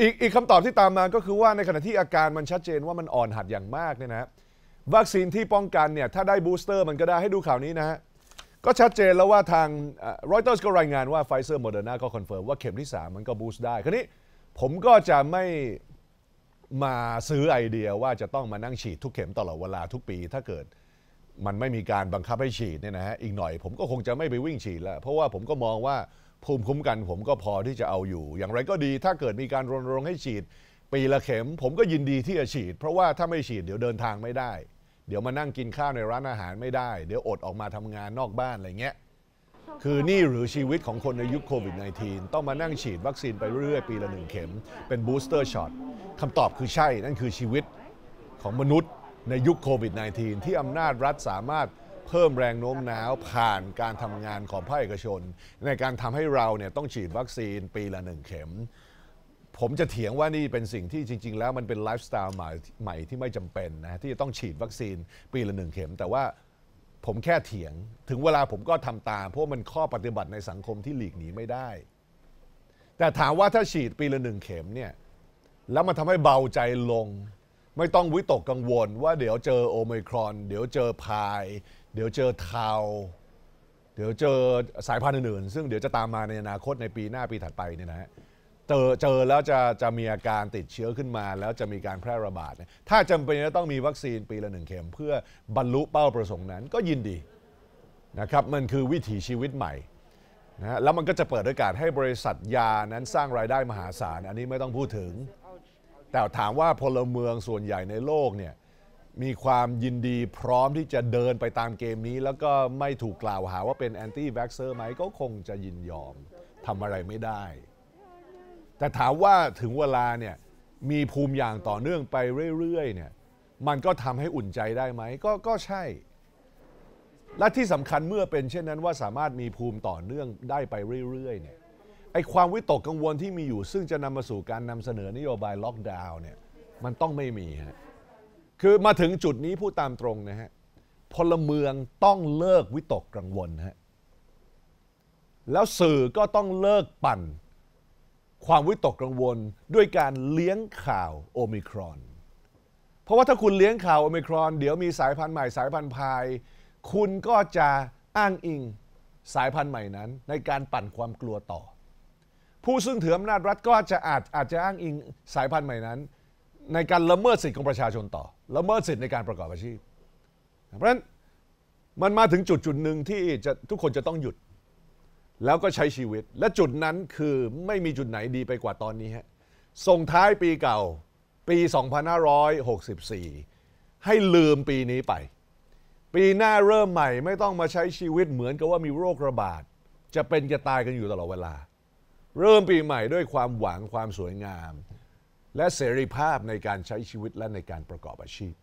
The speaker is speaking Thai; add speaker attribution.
Speaker 1: อีกอีกคำตอบที่ตามมาก็คือว่าในขณะที่อาการมันชัดเจนว่ามันอ่อนหัดอย่างมากเนี่ยนะวัคซีนที่ป้องกันเนี่ยถ้าได้บูสเตอร์มันก็ได้ให้ดูข่าวนี้นะฮะก็ชัดเจนแล้วว่าทางรอยเตอร์สก็รายงานว่าไฟเซอร์โมเดอร์นาก็คอนเฟิร์มว่าเข็มที่ 3 มันก็บูสต์ได้คราวนี้ผมก็จะไม่มาซื้อไอเดียว่าจะต้องมานั่งฉีดทุกเข็มตลอดเวลาทุกปีถ้าเกิด มันไม่มีการบังคับให้ฉีดเนี่ยนะฮะอีกหน่อย ผมก็คงจะไม่ไปวิ่งฉีดแล้ว เพราะว่าผมก็มองว่าภูมิคุ้มกันผมก็พอที่จะเอาอยู่ อย่างไรก็ดีถ้าเกิดมีการรณรงค์ให้ฉีดปีละเข็มผมก็ยินดีที่จะฉีด เพราะว่าถ้าไม่ฉีดเดี๋ยวเดินทางไม่ได้ เดี๋ยวมานั่งกินข้าวในร้านอาหารไม่ได้เดี๋ยวอดออกมาทำงานนอกบ้านอะไรเงี้ยคือนี่หรือชีวิตของคนในยุคโควิด -19 ต้องมานั่งฉีดวัคซีนไปเรื่อยๆปีละหนึ่งเข็มเป็นบูสเตอร์ช็อตคำตอบคือใช่นั่นคือชีวิตของมนุษย์ในยุคโควิด -19 ที่อำนาจรัฐสามารถเพิ่มแรงโน้มน้าวผ่านการทำงานของภาคเอกชน ในการทำให้เราเนี่ยต้องฉีดวัคซีนปีละหนึ่งเข็ม ผมจะเถียงว่านี่เป็นสิ่งที่จริงๆ แล้วมันเป็นไลฟ์สไตล์ใหม่ใหม่ที่ไม่จำเป็นนะที่จะต้องฉีดวัคซีน ปีละหนึ่งเข็ม แต่ว่าผมแค่เถียงถึงเวลาผมก็ทำตามเพราะมันข้อปฏิบัติในสังคมที่หลีกหนีไม่ได้ แต่ถามว่าถ้าฉีดปีละหนึ่งเข็มเนี่ยแล้วมันทำให้เบาใจลง ไม่ต้องวิตกกังวล ว่าเดี๋ยวเจอโอมิครอน เดี๋ยวเจอพายเดี๋ยวเจอทาวเดี๋ยวเจอสายพันธุ์อื่นๆ ซึ่งเดี๋ยวจะตามมาในอนาคตในปีหน้าปีถัดไปเนี่ยนะฮะเจอเจอแล้วจะจะมีอาการติดเชื้อขึ้นมา แล้วจะมีการแพร่ระบาด ถ้าจำเป็นจะต้องมีวัคซีนปีละหนึ่งเข็ม เพื่อบรรลุเป้าประสงค์นั้นก็ยินดีนะครับมันคือวิถีชีวิตใหม่นะฮะแล้วมันก็จะเปิดโอกาสให้บริษัทยานั้นสร้างรายได้มหาศาลอันนี้ไม่ต้องพูดถึง แต่ถามว่าพลเมืองส่วนใหญ่ในโลกเนี่ยมีความยินดีพร้อมที่จะเดินไปตามเกมนี้ แล้วก็ไม่ถูกกล่าวหาว่าเป็นแอนตี้แว็กเซอร์ไหมก็คงจะยินยอมทำอะไรไม่ได้ แต่ถามว่าถึงเวลาเนี่ยมีภูมิอย่างต่อเนื่องไปเรื่อยๆเนี่ยมันก็ทำให้อุ่นใจได้ไหมก็ก็ใช่ และที่สำคัญเมื่อเป็นเช่นนั้นว่าสามารถมีภูมิต่อเนื่องได้ไปเรื่อยๆเนี่ยไอความวิตกกังวลที่มีอยู่ซึ่งจะนำมาสู่การนำเสนอนโยบายล็อกดาวน์เนี่ยมันต้องไม่มีฮะคือมาถึงจุดนี้พูดตามตรงนะฮะ พลเมืองต้องเลิกวิตกกังวลฮะ แล้วสื่อก็ต้องเลิกปั่นความวิตกกังวลด้วยการเลี้ยงข่าวโอมิครอน เพราะว่าถ้าคุณเลี้ยงข่าวโอมิครอนเดี๋ยวมีสายพันธุ์ใหม่ สายพันธุ์พาย คุณก็จะอ้างอิงสายพันธุ์ใหม่นั้น ในการปั่นความกลัวต่อ ผู้ซึ่งถืออำนาจรัฐก็จะอาจอาจจะอ้างอิงสายพันธุ์ใหม่นั้นในการละเมิดสิทธิของประชาชนต่อ ละเมิดสิทธิในการประกอบอาชีพ เพราะฉะนั้นมันมาถึงจุดจุดหนึ่งที่จะทุกคนจะต้องหยุด แล้วก็ใช้ชีวิต และจุดนั้นคือไม่มีจุดไหนดีไปกว่าตอนนี้ฮะส่งท้ายปีเก่าปี 2564 ให้ลืมปีนี้ไป ปีหน้าเริ่มใหม่ไม่ต้องมาใช้ชีวิตเหมือนกับว่ามีโรคระบาดจะเป็นจะตายกันอยู่ตลอดเวลา เริ่มปีใหม่ด้วยความหวังความสวยงามและเสรีภาพในการใช้ชีวิตและในการประกอบอาชีพ